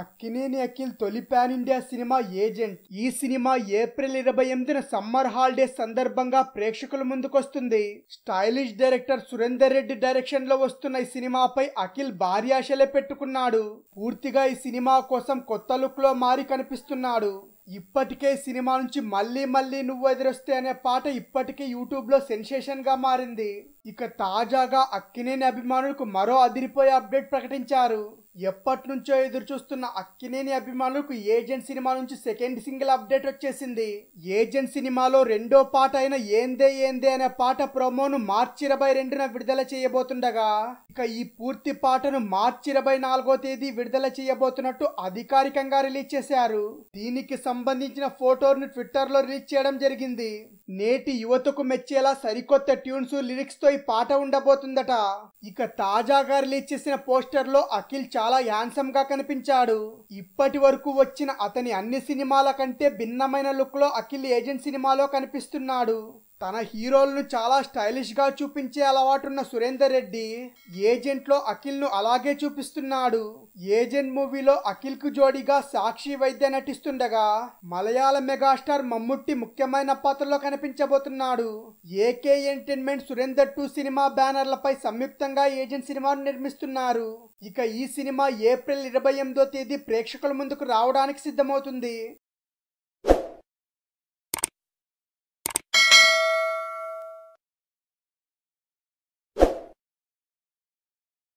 అక్కినేని అఖిల్ తొలి pan India cinema agent ఈ cinema April ఇరవై ఎనిమిదిన సమ్మర్ హాలిడే సందర్భంగా ప్రేక్షకుల ముందుకొస్తుంది stylish director Surender Reddy direction లో వస్తున్న ఈ సినిమాపై అఖిల్ భారీ ఆశలే పెట్టుకున్నాడు పూర్తిగా ఈ సినిమా కోసం కొత్త లుక్ లో మారి కనిపిస్తున్నాడు ఇప్పటికే సినిమా నుంచి మళ్ళీ మళ్ళీ నువ్వు ఎదురొస్తే అనే పాట ఇప్పటికే యూట్యూబ్లో సెన్సేషన్గా మారింది ఇక తాజాగా అక్కినేని అభిమానులకు మరో అదిరిపోయే అప్డేట్ ప్రకటించారు ఎప్పటినుంచో ఎదురుచూస్తున్న అక్కినేని అభిమానులకు ఏజెంట్ సినిమా నుంచి సెకండ్ సింగిల్ అప్డేట్ వచ్చేసింది ఏజెంట్ సినిమాలో రెండో పాట అయిన ఏందే ఏందే అనే పాట ప్రోమోను మార్చి ఇరవై రెండున విడుదల చేయబోతుండగా ఇక ఈ పూర్తి పాటను మార్చి ఇరవై నాలుగో తేదీ విడుదల చేయబోతున్నట్టు అధికారికంగా రిలీజ్ చేశారు దీనికి సంబంధించిన ఫోటోను ట్విట్టర్లో రిలీజ్ చేయడం జరిగింది నేటి యువతకు మెచ్చేలా సరికొత్త ట్యూన్స్ లిరిక్స్తో ఈ పాట ఉండబోతుందట ఇక తాజాగా రిలీజ్ చేసిన పోస్టర్లో అఖిల్ చాలా గా కనిపించాడు ఇప్పటి వరకు వచ్చిన అతని అన్ని సినిమాల కంటే భిన్నమైన లుక్లో అఖిల్ ఏజెంట్ సినిమాలో కనిపిస్తున్నాడు తన హీరోలను చాలా స్టైలిష్గా చూపించే అలవాటున్న సురేందర్ రెడ్డి ఏజెంట్లో అఖిల్ను అలాగే చూపిస్తున్నాడు ఏజెంట్ మూవీలో అఖిల్కు జోడీగా సాక్షి వైద్య నటిస్తుండగా మలయాళ మెగాస్టార్ మమ్ముట్టి ముఖ్యమైన పాత్రలో కనిపించబోతున్నాడు AK entertainment Surender two cinema బ్యానర్లపై సంయుక్తంగా ఏజెంట్ సినిమాను నిర్మిస్తున్నారు ఇక ఈ సినిమా ఏప్రిల్ ఇరవై ఎనిమిదో తేదీ ప్రేక్షకుల ముందుకు రావడానికి సిద్ధమవుతుంది